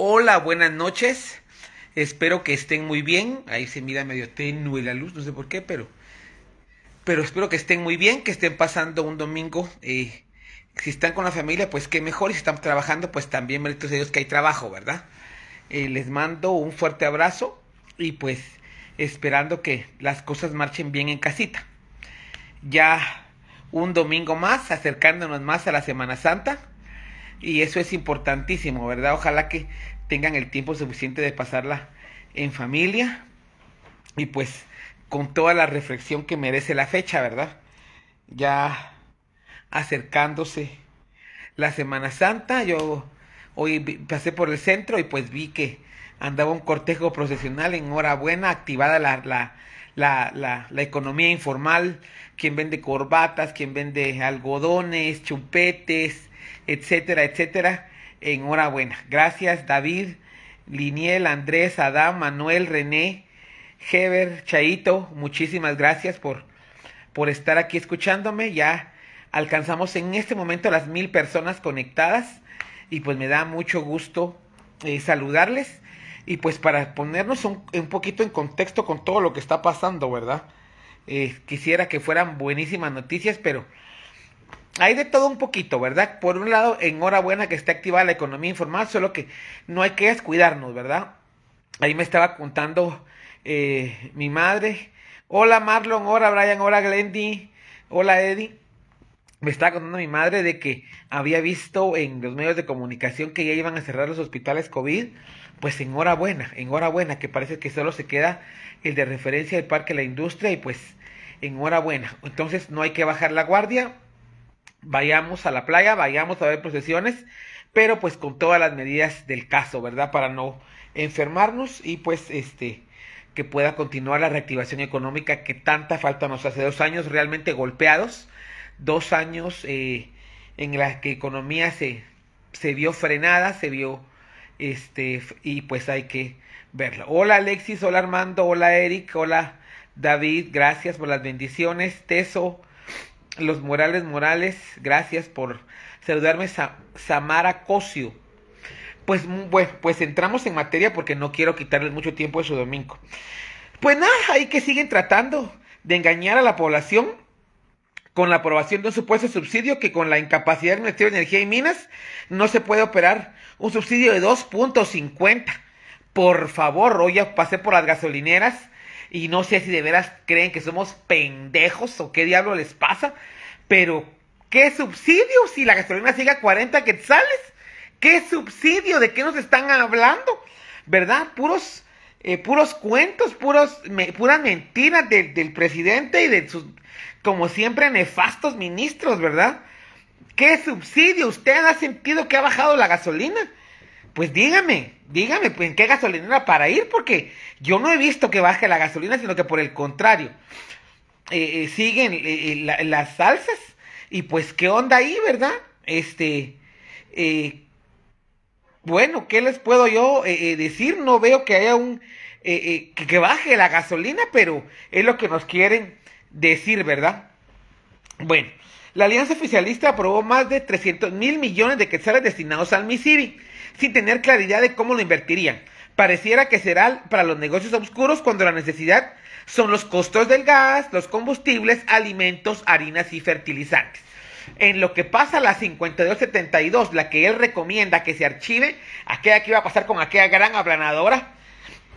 Hola, buenas noches. Espero que estén muy bien. Ahí se mira medio tenue la luz, no sé por qué, pero, pero espero que estén muy bien, que estén pasando un domingo. Eh, si están con la familia, pues qué mejor. Y si están trabajando, pues también, méritos de Dios, que hay trabajo, ¿verdad? Eh, les mando un fuerte abrazo y pues esperando que las cosas marchen bien en casita. Ya un domingo más, acercándonos más a la Semana Santa y eso es importantísimo, ¿verdad? Ojalá que tengan el tiempo suficiente de pasarla en familia y pues con toda la reflexión que merece la fecha, ¿verdad? Ya acercándose la Semana Santa, yo hoy pasé por el centro y pues vi que andaba un cortejo procesional en hora buena, activada la, la, la, la, la economía informal, quien vende corbatas, quien vende algodones, chupetes, etcétera, etcétera. Enhorabuena. Gracias, David, Liniel, Andrés, Adam, Manuel, René, Heber, Chaito. Muchísimas gracias por, por estar aquí escuchándome. Ya alcanzamos en este momento las mil personas conectadas y pues me da mucho gusto eh, saludarles. Y pues para ponernos un, un, poquito en contexto con todo lo que está pasando, ¿verdad? Eh, quisiera que fueran buenísimas noticias, pero hay de todo un poquito, ¿verdad? Por un lado, enhorabuena que esté activada la economía informal, solo que no hay que descuidarnos, ¿verdad? Ahí me estaba contando eh, mi madre. Hola Marlon, hola Brian, hola Glendy, hola Eddie. Me estaba contando mi madre de que había visto en los medios de comunicación que ya iban a cerrar los hospitales COVID. Pues enhorabuena, enhorabuena, que parece que solo se queda el de referencia del Parque de la Industria y pues enhorabuena. Entonces no hay que bajar la guardia, vayamos a la playa, vayamos a ver procesiones, pero pues con todas las medidas del caso, ¿verdad? Para no enfermarnos y pues este que pueda continuar la reactivación económica que tanta falta nos hace dos años realmente golpeados, dos años eh, en las que economía se, se vio frenada, se vio este y pues hay que verlo. Hola Alexis, hola Armando, hola Eric, hola David, gracias por las bendiciones. Teso, los Morales Morales, gracias por saludarme, Samara Cosio. Pues, mm, bueno, pues entramos en materia porque no quiero quitarles mucho tiempo de su domingo. Pues nada, ahí que siguen tratando de engañar a la población con la aprobación de un supuesto subsidio que con la incapacidad del Ministerio de Energía y Minas no se puede operar un subsidio de 2.50. Por favor, hoy ya pasé por las gasolineras y no sé si de veras creen que somos pendejos o qué diablo les pasa. Pero, ¿qué subsidio si la gasolina sigue a 40 quetzales? ¿Qué subsidio? ¿De qué nos están hablando? ¿Verdad? Puros, eh, puros cuentos, puros, me, puras mentiras del presidente y de sus, como siempre, nefastos ministros, ¿verdad? ¿Qué subsidio? ¿Usted ha sentido que ha bajado la gasolina? pues dígame, dígame pues, en qué gasolinera para ir, porque yo no he visto que baje la gasolina, sino que por el contrario, eh, eh, siguen eh, las salsas y pues qué onda ahí, ¿verdad? Este, bueno, ¿qué les puedo yo decir? No veo que haya un, que, baje la gasolina, pero es lo que nos quieren decir, ¿verdad? Bueno, la Alianza Oficialista aprobó más de 300 mil millones de quetzales destinados al MISIBI sin tener claridad de cómo lo invertirían. Pareciera que será para los negocios oscuros cuando la necesidad son los costos del gas, los combustibles, alimentos, harinas y fertilizantes. En lo que pasa la 5272, la que él recomienda que se archive, aquella que iba a pasar con aquella gran aplanadora,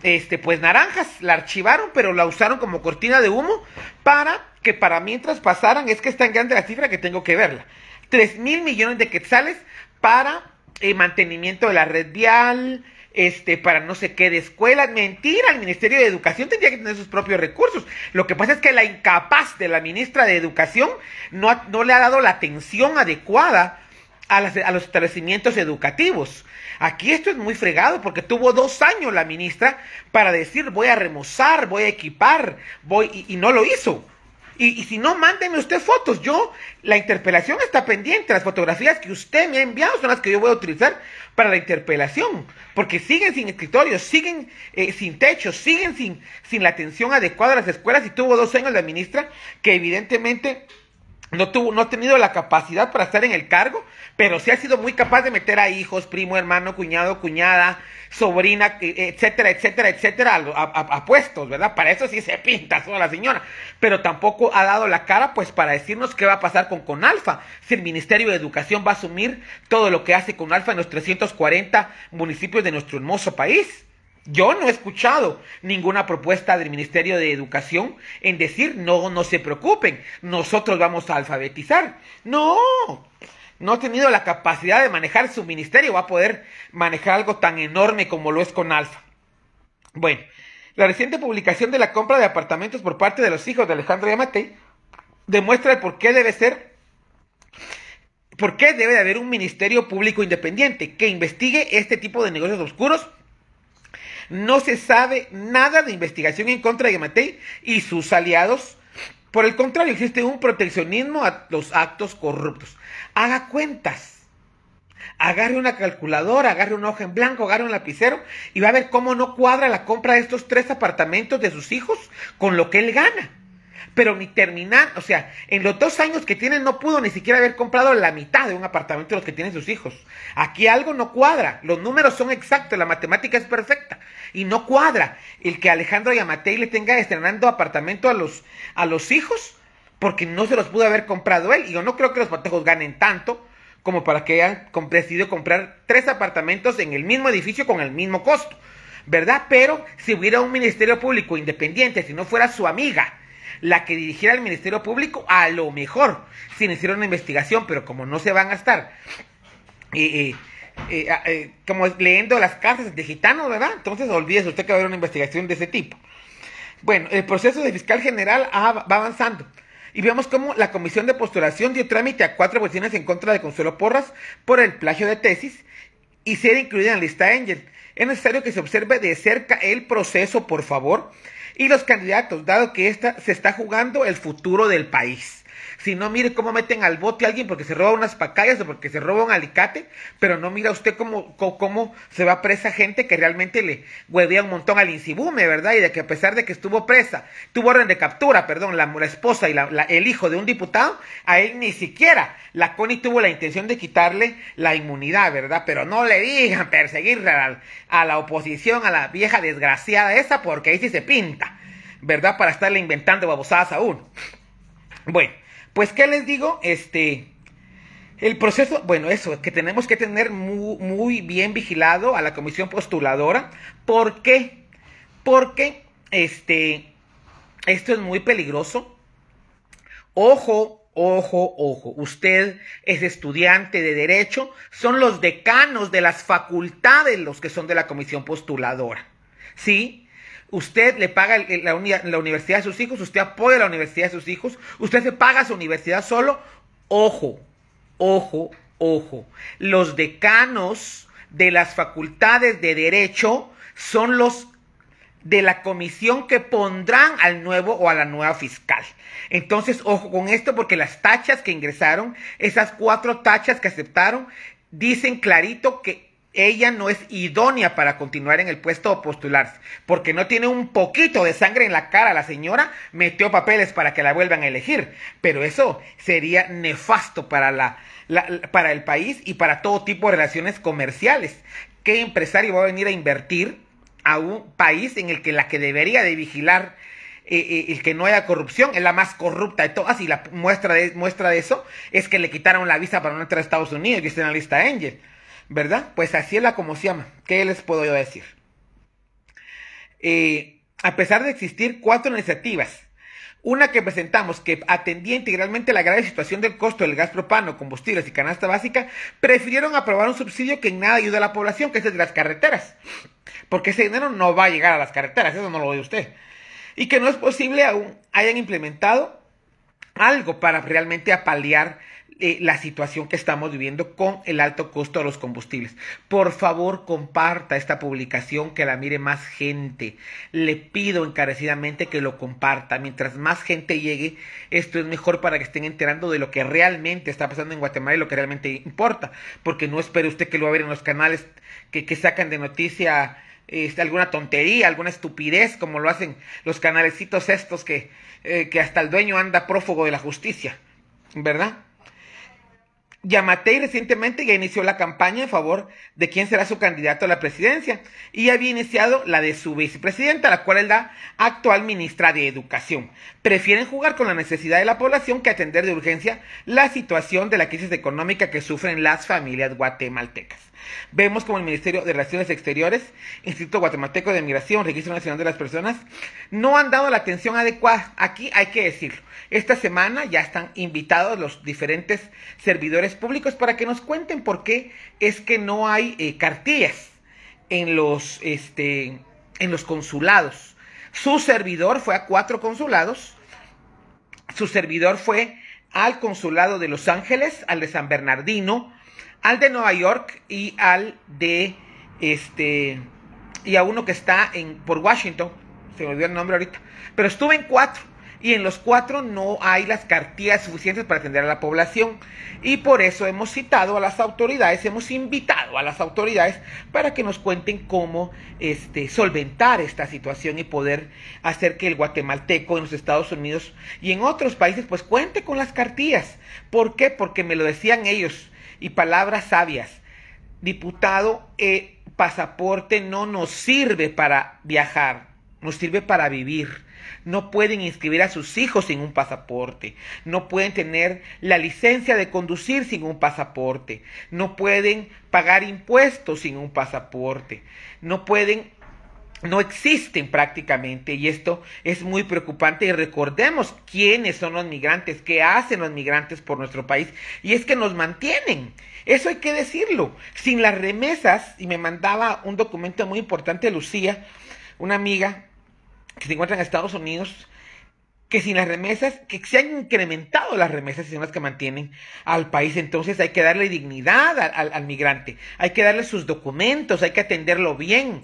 este, pues naranjas, la archivaron, pero la usaron como cortina de humo para que para mientras pasaran, es que está en grande la cifra que tengo que verla, 3 mil millones de quetzales para mantenimiento de la red vial, este, para no sé qué de escuelas. Mentira, el Ministerio de Educación tendría que tener sus propios recursos. Lo que pasa es que la incapaz de la ministra de Educación no, no le ha dado la atención adecuada a, a, los establecimientos educativos. Aquí esto es muy fregado porque tuvo dos años la ministra para decir voy a remozar, voy a equipar, voy y no lo hizo. Y, si no, mándeme usted fotos. Yo, la interpelación está pendiente. Las fotografías que usted me ha enviado son las que yo voy a utilizar para la interpelación. Porque siguen sin escritorio, siguen eh, sin techo, siguen sin, sin la atención adecuada a las escuelas. Y tuvo dos años la ministra que evidentemente no, tuvo, no ha tenido la capacidad para estar en el cargo, pero sí ha sido muy capaz de meter a hijos, primo, hermano, cuñado, cuñada, sobrina, etcétera, etcétera, etcétera, a, a, puestos, ¿verdad? Para eso sí se pinta toda la señora, pero tampoco ha dado la cara, pues, para decirnos qué va a pasar con Conalfa, si el Ministerio de Educación va a asumir todo lo que hace Conalfa en los 340 municipios de nuestro hermoso país. Yo no he escuchado ninguna propuesta del Ministerio de Educación en decir, no, no se preocupen, nosotros vamos a alfabetizar. No, no ha tenido la capacidad de manejar su ministerio, va a poder manejar algo tan enorme como lo es con Alfa. Bueno, la reciente publicación de la compra de apartamentos por parte de los hijos de Alejandro Yamate demuestra por qué debe ser ¿Por qué debe de haber un ministerio público independiente que investigue este tipo de negocios oscuros no se sabe nada de investigación en contra de Matei y sus aliados. Por el contrario, existe un proteccionismo a los actos corruptos. Haga cuentas. Agarre una calculadora, agarre un hoja en blanco, agarre un lapicero y va a ver cómo no cuadra la compra de estos tres apartamentos de sus hijos con lo que él gana pero ni terminar, o sea, en los dos años que tiene no pudo ni siquiera haber comprado la mitad de un apartamento de los que tienen sus hijos. Aquí algo no cuadra, los números son exactos, la matemática es perfecta y no cuadra el que Alejandro Yamatei le tenga estrenando apartamento a los, a los hijos porque no se los pudo haber comprado él. Y yo no creo que los patejos ganen tanto como para que hayan decidido comprar tres apartamentos en el mismo edificio con el mismo costo. ¿verdad? Pero si hubiera un ministerio público independiente, si no fuera su amiga, la que dirigiera el Ministerio Público, a lo mejor, sin hicieron una investigación, pero como no se van a estar, eh, eh, eh, como leyendo las cartas de gitanos, ¿verdad? Entonces olvídese usted que va a haber una investigación de ese tipo. Bueno, el proceso de fiscal general va avanzando. Y vemos cómo la Comisión de Postulación dio trámite a cuatro cuestiones en contra de Consuelo Porras por el plagio de tesis y ser incluida en la lista Engel. Es necesario que se observe de cerca el proceso, por favor, y los candidatos, dado que esta se está jugando el futuro del país. Si no, mire cómo meten al bote a alguien porque se roba unas pacayas o porque se roba un alicate, pero no mira usted cómo, cómo, se va presa gente que realmente le huevía un montón al incibume, ¿verdad? Y de que a pesar de que estuvo presa, tuvo orden de captura, perdón, la, esposa y el hijo de un diputado, a él ni siquiera la CONI tuvo la intención de quitarle la inmunidad, ¿verdad? Pero no le digan perseguir a, a la oposición, a la vieja desgraciada esa, porque ahí sí se pinta. ¿verdad? Para estarle inventando babosadas a uno. Bueno, pues, ¿qué les digo? Este, el proceso, bueno, eso, que tenemos que tener muy, bien vigilado a la comisión postuladora. ¿Por qué? Porque, este, esto es muy peligroso. Ojo, ojo, ojo, usted es estudiante de derecho, son los decanos de las facultades los que son de la comisión postuladora. ¿Sí? Usted le paga la, universidad de sus hijos, usted apoya la universidad de sus hijos, usted se paga su universidad solo. Ojo, ojo, ojo. Los decanos de las facultades de derecho son los de la comisión que pondrán al nuevo o a la nueva fiscal. Entonces, ojo con esto porque las tachas que ingresaron, esas cuatro tachas que aceptaron, dicen clarito que ella no es idónea para continuar en el puesto o postularse, porque no tiene un poquito de sangre en la cara. La señora metió papeles para que la vuelvan a elegir, pero eso sería nefasto para, la, para el país y para todo tipo de relaciones comerciales. ¿Qué empresario va a venir a invertir a un país en el que la que debería de vigilar eh, eh el que no haya corrupción es la más corrupta de todas y la muestra de, muestra de eso es que le quitaron la visa para no entrar a Estados Unidos y está en la lista Angel. ¿verdad? Pues así es la como se llama. ¿Qué les puedo yo decir? Eh, a pesar de existir cuatro iniciativas, una que presentamos que atendía integralmente la grave situación del costo del gas propano, combustibles y canasta básica, prefirieron aprobar un subsidio que en nada ayuda a la población, que es el de las carreteras. Porque ese dinero no va a llegar a las carreteras, eso no lo ve usted. Y que no es posible aún hayan implementado algo para realmente apalear eh, la situación que estamos viviendo con el alto costo de los combustibles. Por favor, comparta esta publicación, que la mire más gente. Le pido encarecidamente que lo comparta. Mientras más gente llegue, esto es mejor para que estén enterando de lo que realmente está pasando en Guatemala y lo que realmente importa. Porque no espere usted que lo va a ver en los canales que, sacan de noticia. Este, alguna tontería, alguna estupidez, como lo hacen los canalecitos estos que eh, hasta el dueño anda prófugo de la justicia, ¿verdad? Yamatei recientemente ya inició la campaña en favor de quién será su candidato a la presidencia y había iniciado la de su vicepresidenta, la cual es la actual ministra de Educación. Prefieren jugar con la necesidad de la población que atender de urgencia la situación de la crisis económica que sufren las familias guatemaltecas. Vemos como el Ministerio de Relaciones Exteriores, Instituto Guatemalteco de Migración, Registro Nacional de las Personas, no han dado la atención adecuada. Aquí hay que decirlo. Esta semana ya están invitados los diferentes servidores públicos para que nos cuenten por qué es que no hay eh, cartillas en los, este, en los consulados. Su servidor fue a cuatro consulados. Su servidor fue al consulado de Los Ángeles, al de San Bernardino, al de Nueva York y al de este y a uno que está en por Washington, se me olvidó el nombre ahorita, pero estuve en cuatro y en los cuatro no hay las cartillas suficientes para atender a la población y por eso hemos citado a las autoridades, hemos invitado a las autoridades para que nos cuenten cómo este, solventar esta situación y poder hacer que el guatemalteco en los Estados Unidos y en otros países pues cuente con las cartillas. ¿Por qué? Porque me lo decían ellos y palabras sabias. Diputado, eh, pasaporte no nos sirve para viajar, nos sirve para vivir. No pueden inscribir a sus hijos sin un pasaporte. No pueden tener la licencia de conducir sin un pasaporte. No pueden pagar impuestos sin un pasaporte. No pueden no existen prácticamente y esto es muy preocupante y recordemos quiénes son los migrantes, qué hacen los migrantes por nuestro país y es que nos mantienen. Eso hay que decirlo. Sin las remesas, y me mandaba un documento muy importante Lucía, una amiga que se encuentra en Estados Unidos, que sin las remesas, que se han incrementado las remesas y son las que mantienen al país. Entonces hay que darle dignidad al, al, al migrante, hay que darle sus documentos, hay que atenderlo bien.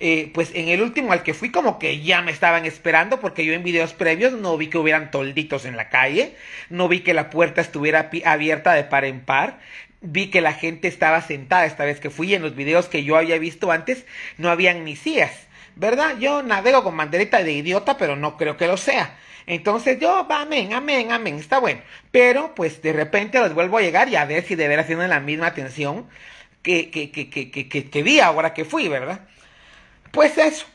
Eh, pues en el último al que fui como que ya me estaban esperando porque yo en videos previos no vi que hubieran tolditos en la calle, no vi que la puerta estuviera abierta de par en par, vi que la gente estaba sentada esta vez que fui y en los videos que yo había visto antes no habían ni sillas. ¿verdad? Yo navego con banderita de idiota, pero no creo que lo sea. Entonces yo, amén, amén, amén, está bueno. Pero pues de repente los vuelvo a llegar y a ver si de veras tienen la misma atención que, que, que, que, que, que, que vi ahora que fui, ¿verdad? pues eso.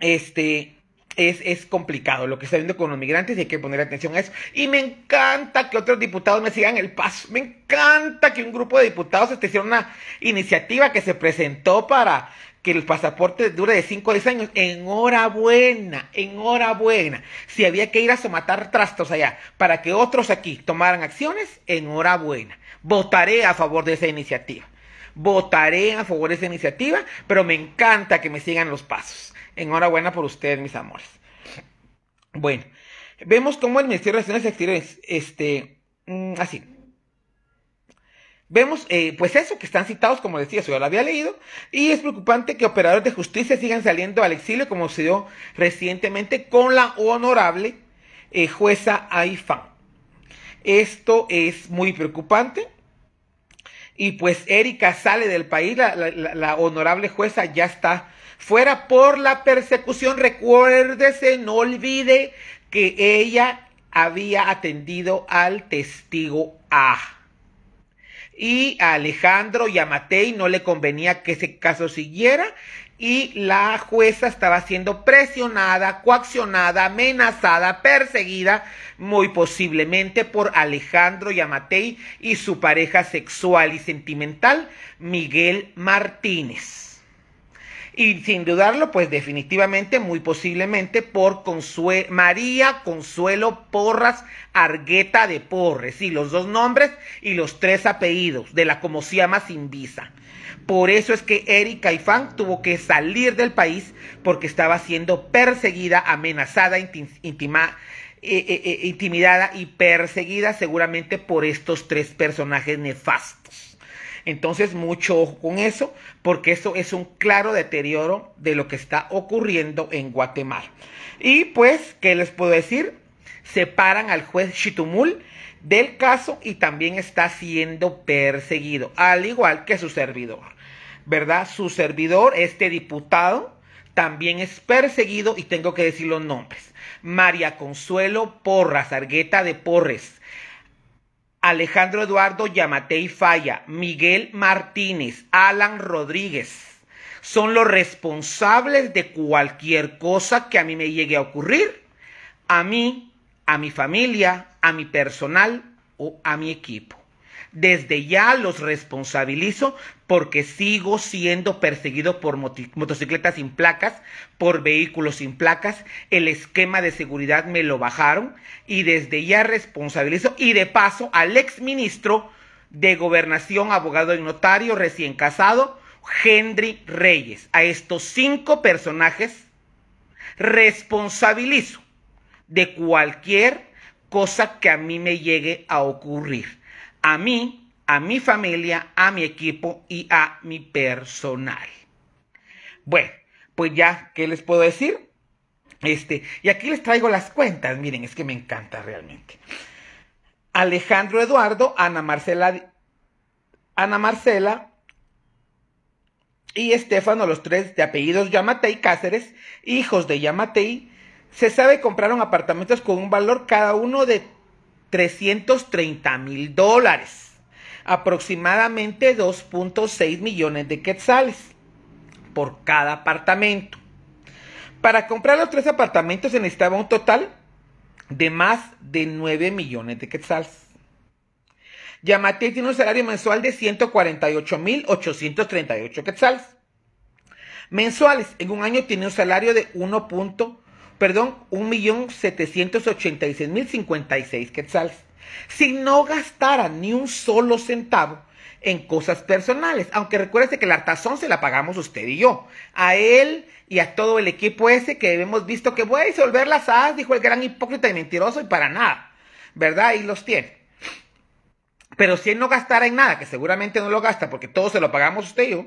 Este, es, complicado lo que está viendo con los migrantes y hay que poner atención a eso. Y me encanta que otros diputados me sigan el paso. Me encanta que un grupo de diputados esté haciendo una iniciativa que se presentó para que el pasaporte dure de 5 a 10 años. Enhorabuena, enhorabuena. Si había que ir a somatar trastos allá para que otros aquí tomaran acciones, enhorabuena. Votaré a favor de esa iniciativa. Votaré a favor de esa iniciativa, pero me encanta que me sigan los pasos. Enhorabuena por ustedes, mis amores. Bueno, vemos cómo el Ministerio de Relaciones Exteriores, este, mm, así, Vemos, eh, pues eso, que están citados, como decía, ya lo había leído, y es preocupante que operadores de justicia sigan saliendo al exilio, como se recientemente con la honorable eh, jueza Aifan. Esto es muy preocupante, y pues Erika sale del país, la, honorable jueza ya está fuera por la persecución. Recuérdese, no olvide que ella había atendido al testigo A y a Alejandro y no le convenía que ese caso siguiera y la jueza estaba siendo presionada, coaccionada, amenazada, perseguida, muy posiblemente por Alejandro Yamatei y su pareja sexual y sentimental, Miguel Martínez. Y sin dudarlo, pues definitivamente, muy posiblemente por Consue María Consuelo Porras Argueta de Porres. Y los dos nombres y los tres apellidos de la como se llama sin visa. Por eso es que y Fang tuvo que salir del país porque estaba siendo perseguida, amenazada, eh, eh, eh, intimidada y perseguida seguramente por estos tres personajes nefastos. Entonces, mucho ojo con eso, porque eso es un claro deterioro de lo que está ocurriendo en Guatemala. Y pues, ¿qué les puedo decir? Separan al juez Chitumul del caso y también está siendo perseguido, al igual que su servidor, ¿verdad? Su servidor, este diputado, también es perseguido y tengo que decir los nombres. María Consuelo Porras, Argueta de Porres, Alejandro Eduardo Yamatei Falla, Miguel Martínez, Alan Rodríguez, son los responsables de cualquier cosa que a mí me llegue a ocurrir, a mí, a mi familia, a mi personal o a mi equipo. Desde ya los responsabilizo porque sigo siendo perseguido por motocicletas sin placas, por vehículos sin placas, el esquema de seguridad me lo bajaron y desde ya responsabilizo y de paso al ex ministro de gobernación, abogado y notario recién casado, Henry Reyes. A estos cinco personajes responsabilizo de cualquier cosa que a mí me llegue a ocurrir a mí, a mi familia, a mi equipo y a mi personal. Bueno, pues ya, ¿qué les puedo decir? Este, y aquí les traigo las cuentas, miren, es que me encanta realmente. Alejandro Eduardo, Ana Marcela, Ana Marcela y Estefano, los tres de apellidos Yamatei Cáceres, hijos de Yamatei, se sabe compraron apartamentos con un valor cada uno de 330 mil dólares, aproximadamente 2.6 millones de quetzales por cada apartamento. Para comprar los tres apartamentos se necesitaba un total de más de 9 millones de quetzales. Yamate tiene un salario mensual de 148.838 quetzales. Mensuales, en un año tiene un salario de 1.8 perdón, seis quetzales. Si no gastara ni un solo centavo en cosas personales, aunque recuérdese que la hartazón se la pagamos usted y yo, a él y a todo el equipo ese que hemos visto que voy a disolver las as, dijo el gran hipócrita y mentiroso y para nada, ¿verdad? Ahí los tiene. Pero si él no gastara en nada, que seguramente no lo gasta porque todo se lo pagamos usted y yo,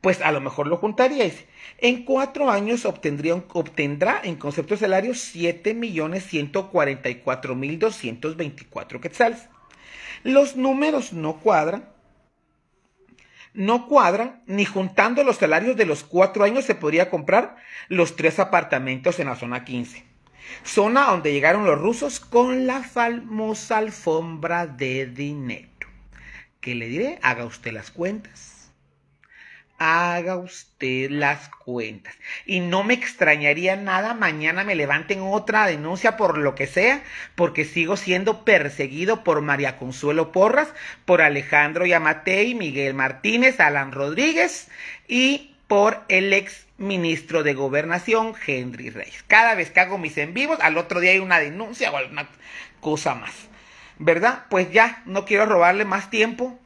pues a lo mejor lo juntaría. En cuatro años obtendrá en concepto de salario 7.144.224 quetzales. Los números no cuadran. No cuadran, ni juntando los salarios de los cuatro años se podría comprar los tres apartamentos en la zona 15 zona donde llegaron los rusos con la famosa alfombra de dinero. ¿Qué le diré? Haga usted las cuentas. Haga usted las cuentas. Y no me extrañaría nada mañana me levanten otra denuncia por lo que sea, porque sigo siendo perseguido por María Consuelo Porras, por Alejandro Yamate Miguel Martínez, Alan Rodríguez y por el ex ministro de Gobernación, Henry Reyes. Cada vez que hago mis en vivos, al otro día hay una denuncia o alguna cosa más. ¿Verdad? Pues ya, no quiero robarle más tiempo.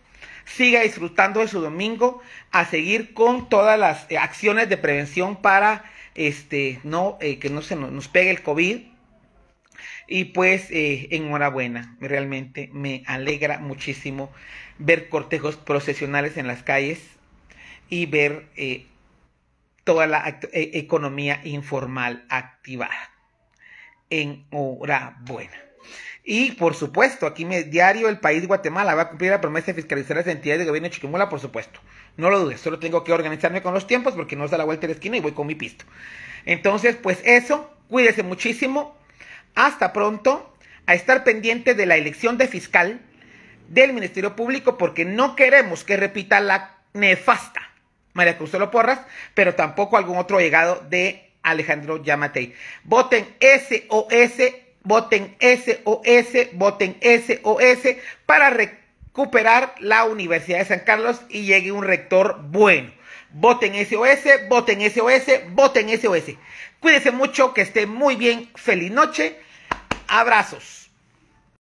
Siga disfrutando de su domingo, a seguir con todas las eh, acciones de prevención para este, no, eh, que no se nos, pegue el COVID. Y pues eh, enhorabuena, realmente me alegra muchísimo ver cortejos procesionales en las calles y ver eh, toda la eh, economía informal activada. En hora buena. Y por supuesto, aquí mi diario El País Guatemala va a cumplir la promesa de fiscalizar las entidades de gobierno de Chiquimula, por supuesto. No lo dudes, solo tengo que organizarme con los tiempos porque no es da la vuelta de esquina y voy con mi pisto. Entonces, pues eso, cuídese muchísimo. Hasta pronto. A estar pendiente de la elección de fiscal del Ministerio Público porque no queremos que repita la nefasta María Cruz lo Porras, pero tampoco algún otro llegado de Alejandro Yamatei. Voten SOS, voten SOS, voten SOS para recuperar la Universidad de San Carlos y llegue un rector bueno. Voten SOS, voten SOS, voten SOS. Cuídense mucho, que esté muy bien. Feliz noche. Abrazos.